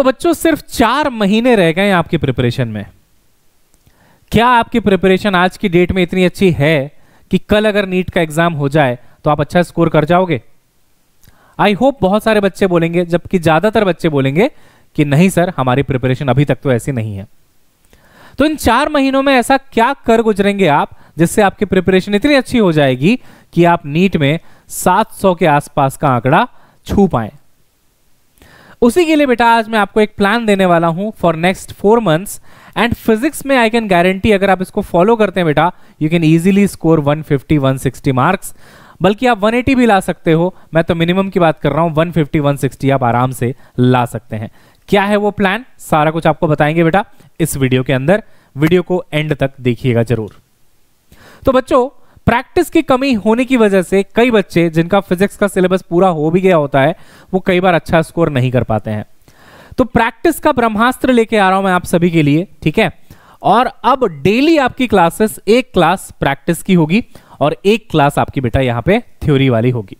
तो बच्चों सिर्फ चार महीने रह गए आपकी प्रिपरेशन में क्या आपकी प्रिपरेशन आज की डेट में इतनी अच्छी है कि कल अगर नीट का एग्जाम हो जाए तो आप अच्छा स्कोर कर जाओगे आई होप बहुत सारे बच्चे बोलेंगे जबकि ज्यादातर बच्चे बोलेंगे कि नहीं सर हमारी प्रिपरेशन अभी तक तो ऐसी नहीं है तो इन चार महीनों में ऐसा क्या कर गुजरेंगे आप जिससे आपकी प्रिपरेशन इतनी अच्छी हो जाएगी कि आप नीट में 700 के आसपास का आंकड़ा छू पाएं उसी के लिए बेटा आज मैं आपको एक प्लान देने वाला हूं for next four months and physics में आई कैन गारंटी अगर आप इसको फॉलो करते हैं बेटा you can easily score 150 160 marks बल्कि आप 180 भी ला सकते हो मैं तो मिनिमम की बात कर रहा हूं 150 160 आप आराम से ला सकते हैं क्या है वो प्लान सारा कुछ आपको बताएंगे बेटा इस वीडियो के अंदर वीडियो को एंड तक देखिएगा जरूर तो बच्चों प्रैक्टिस की कमी होने की वजह से कई बच्चे जिनका फिजिक्स का सिलेबस पूरा हो भी गया होता है वो कई बार अच्छा स्कोर नहीं कर पाते हैं तो प्रैक्टिस का ब्रह्मास्त्र लेके आ रहा हूं मैं आप सभी के लिए ठीक है और अब डेली आपकी क्लासेस एक क्लास प्रैक्टिस की होगी और एक क्लास आपकी बेटा यहां पे थ्योरी वाली होगी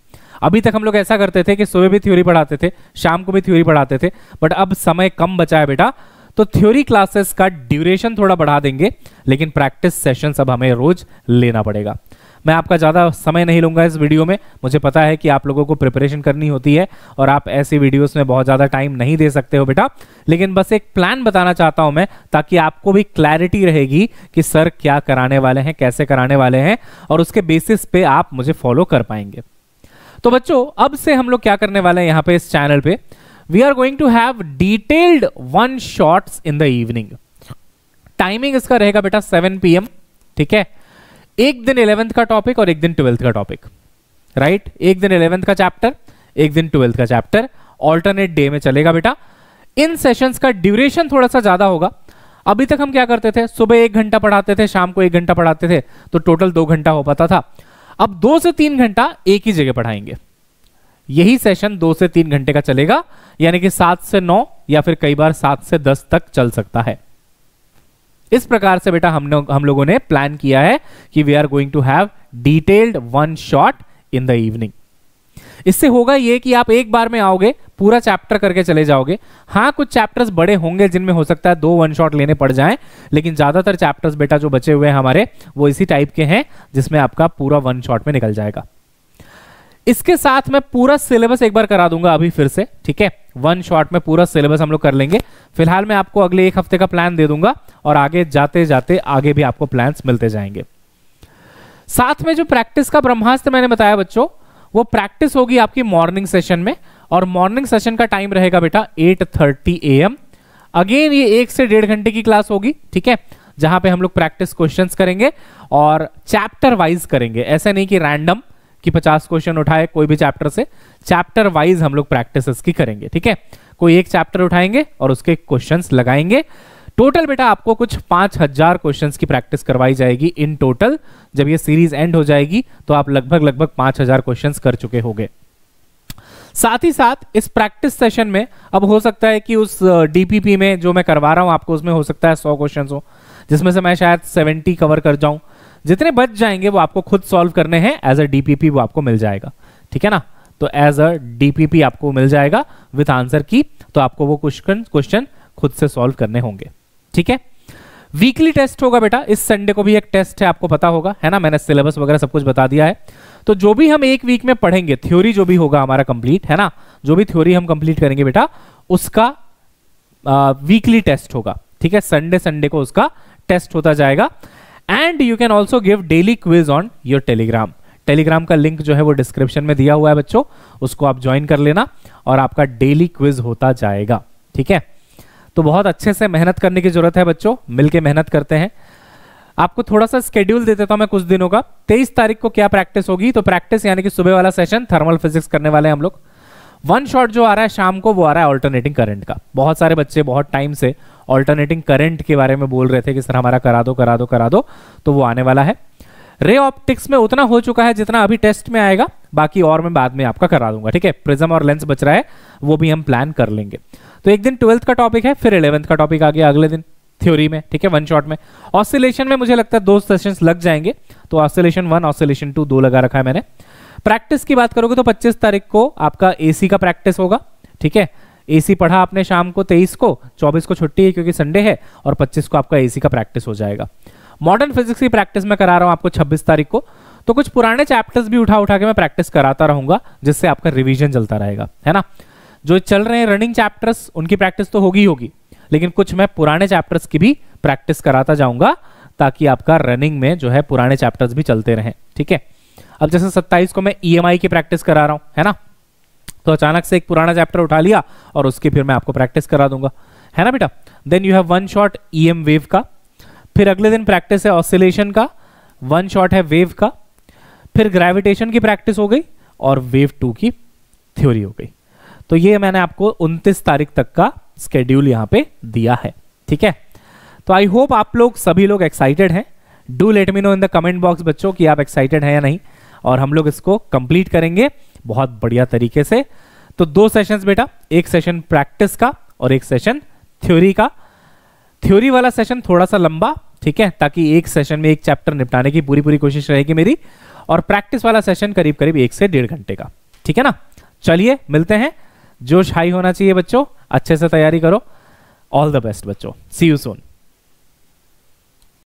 अभी तक हम लोग ऐसा करते थे कि सुबह भी थ्योरी पढ़ाते थे शाम को भी थ्योरी पढ़ाते थे बट अब समय कम बचा है बेटा तो थ्योरी क्लासेस का ड्यूरेशन थोड़ा बढ़ा देंगे लेकिन प्रैक्टिस सेशन अब हमें रोज लेना पड़ेगा मैं आपका ज़्यादा समय नहीं लूँगा इस वीडियो में मुझे पता है कि आप लोगों को प्रिपरेशन करनी होती है और आप ऐसी वीडियोस में बहुत ज़्यादा टाइम नहीं दे सकते हो बेटा लेकिन बस एक प्लान बताना चाहता हूँ मैं ताकि आपको भी क्लैरिटी रहेगी कि सर क्या कराने वाले हैं कैसे कराने वाले हैं और उसके बेसिस पे आप मुझे फॉलो कर पाएंगे तो बच्चों अब से हम लोग क्या करने वाले हैं यहाँ पे इस चैनल पे we are going to have detailed one shots in the evening timing इसका रहेगा बेटा 7 पीएम ठीक है एक दिन इलेवेंथ का टॉपिक और एक दिन ट्वेल्थ का टॉपिक राइट right? एक दिन इलेवेंथ का चैप्टर एक दिन ट्वेल्थ का चैप्टर ऑल्टरनेट डे में चलेगा बेटा इन सेशंस का ड्यूरेशन थोड़ा सा ज्यादा होगा अभी तक हम क्या करते थे सुबह एक घंटा पढ़ाते थे शाम को एक घंटा पढ़ाते थे तो टोटल दो घंटा हो पाता था अब दो से तीन घंटा एक ही जगह पढ़ाएंगे यही सेशन दो से तीन घंटे का चलेगा यानी कि सात से नौ या फिर कई बार सात से दस तक चल सकता है इस प्रकार से बेटा हम लोग हम लोगों ने प्लान किया है कि we are going to have detailed one shot in the evening इससे होगा ये कि आप एक बार में आओगे पूरा चैप्टर करके चले जाओगे हाँ कुछ चैप्टर्स बड़े होंगे जिनमें हो सकता है दो वन शॉट लेने पड़ जाएं लेकिन ज़्यादातर चैप्टर्स बेटा जो बचे हुए हैं हमारे वो इसी टाइप के हैं जिसमें आपका पूरा वन शॉट में निकल जाएगा इसके साथ मैं पूरा सिलेबस एक बार करा दूंगा अभी फिर से ठीक है वन शॉट में पूरा सिलेबस हम लोग कर लेंगे फिलहाल मैं आपको अगले एक हफ्ते का प्लान दे दूंगा और आगे जाते जाते आगे भी आपको प्लान मिलते जाएंगे साथ में जो प्रैक्टिस का ब्रह्मास्त्र मैंने बताया बच्चों वो प्रैक्टिस होगी आपकी मॉर्निंग सेशन में और मॉर्निंग सेशन का टाइम रहेगा बेटा 8:30 थर्टी ए एम अगेन ये एक से डेढ़ घंटे की क्लास होगी ठीक है जहां पे हम लोग प्रैक्टिस क्वेश्चंस करेंगे और चैप्टर वाइज करेंगे ऐसा नहीं कि रैंडम कि 50 क्वेश्चन उठाए कोई भी चैप्टर से चैप्टर वाइज हम लोग प्रैक्टिस की करेंगे ठीक है कोई एक चैप्टर उठाएंगे और उसके क्वेश्चन लगाएंगे टोटल बेटा आपको कुछ पांच हजार क्वेश्चन की प्रैक्टिस करवाई जाएगी इन टोटल जब ये सीरीज एंड हो जाएगी तो आप लगभग लगभग पांच हजार क्वेश्चन कर चुके होंगे साथ ही साथ इस प्रैक्टिस सेशन में अब हो सकता है कि उस डीपीपी में जो मैं करवा रहा हूं आपको उसमें हो सकता है सौ क्वेश्चन हो जिसमें से मैं शायद सेवेंटी कवर कर जाऊं जितने बच जाएंगे वो आपको खुद सॉल्व करने हैं एज अ डीपीपी वो आपको मिल जाएगा ठीक है ना तो एज अ डीपीपी आपको मिल जाएगा विथ आंसर की तो आपको वो क्वेश्चन क्वेश्चन खुद से सॉल्व करने होंगे ठीक है वीकली टेस्ट होगा बेटा इस संडे को भी एक टेस्ट है आपको पता होगा है ना मैंने सिलेबस वगैरह सब कुछ बता दिया है तो जो भी हम एक वीक में पढ़ेंगे थ्योरी जो भी होगा हमारा कंप्लीट है ना जो भी थ्योरी हम कंप्लीट करेंगे बेटा उसका वीकली टेस्ट होगा ठीक है संडे संडे को उसका टेस्ट होता जाएगा and you can also give daily quiz on your Telegram Telegram का लिंक जो है वो डिस्क्रिप्शन में दिया हुआ है बच्चों उसको आप ज्वाइन कर लेना और आपका डेली क्विज होता जाएगा ठीक है तो बहुत अच्छे से मेहनत करने की जरूरत है बच्चों मिलके मेहनत करते हैं आपको थोड़ा सा स्केड्यूल दे देता हूं तो मैं कुछ दिनों का तेईस तारीख को क्या प्रैक्टिस होगी तो प्रैक्टिस यानी कि सुबह वाला सेशन थर्मल फिजिक्स करने वाले हैं हम लोग वन शॉट जो आ रहा है शाम को वो आ रहा है ऑल्टरनेटिंग करंट का बहुत सारे बच्चे बहुत टाइम से ऑल्टरनेटिंग करंट के बारे में बोल रहे थे कि सर हमारा करा दो करा दो करा दो तो वो आने वाला है रे ऑप्टिक्स में उतना हो चुका है जितना अभी टेस्ट में आएगा बाकी और मैं बाद में आपका करा दूंगा ठीक है प्रिज्म और लेंस बच रहा है वो भी हम प्लान कर लेंगे तो एक दिन ट्वेल्थ का टॉपिक है फिर इलेवंथ का टॉपिक आ गया अगले दिन थ्योरी में ठीक है वन शॉट में ऑसिलेशन में मुझे लगता है दो सेशन लग जाएंगे तो ऑसिलेशन वन ऑसिलेशन टू दो लगा रखा है मैंने प्रैक्टिस की बात करोगे तो 25 तारीख को आपका एसी का प्रैक्टिस होगा ठीक है एसी पढ़ा आपने शाम को तेईस को चौबीस को छुट्टी है क्योंकि संडे है और पच्चीस को आपका एसी का प्रैक्टिस हो जाएगा मॉडर्न फिजिक्स की प्रैक्टिस मैं करा रहा हूँ आपको छब्बीस तारीख को तो कुछ पुराने चैप्टर्स भी उठा उठा के मैं प्रैक्टिस कराता रहूंगा जिससे आपका रिविजन चलता रहेगा है ना जो चल रहे हैं रनिंग चैप्टर्स उनकी प्रैक्टिस तो होगी होगी लेकिन कुछ मैं पुराने चैप्टर्स की भी प्रैक्टिस कराता जाऊंगा ताकि आपका रनिंग में जो है पुराने चैप्टर्स भी चलते रहें ठीक है अब जैसे 27 को मैं ई e की प्रैक्टिस करा रहा हूं है ना तो अचानक से एक पुराना चैप्टर उठा लिया और उसकी फिर मैं आपको प्रैक्टिस करा दूंगा है ना बेटा then you have one shot E wave का फिर अगले दिन प्रैक्टिस है ऑसिलेशन का वन शॉट है वेव का फिर ग्रेविटेशन की प्रैक्टिस हो गई और वेव टू की थ्योरी हो गई तो ये मैंने आपको 29 तारीख तक का स्केड्यूल यहाँ पे दिया है ठीक है तो आई होप आप लोग सभी लोग एक्साइटेड हैं do let me know in the comment box बच्चों कि आप एक्साइटेड हैं या नहीं और हम लोग इसको कंप्लीट करेंगे बहुत बढ़िया तरीके से तो दो सेशंस बेटा एक सेशन प्रैक्टिस का और एक सेशन थ्योरी का थ्योरी वाला सेशन थोड़ा सा लंबा ठीक है ताकि एक सेशन में एक चैप्टर निपटाने की पूरी पूरी कोशिश रहेगी मेरी और प्रैक्टिस वाला सेशन करीब करीब एक से डेढ़ घंटे का ठीक है ना चलिए मिलते हैं जोश हाई होना चाहिए बच्चों अच्छे से तैयारी करो ऑल द बेस्ट बच्चों सी यू सोन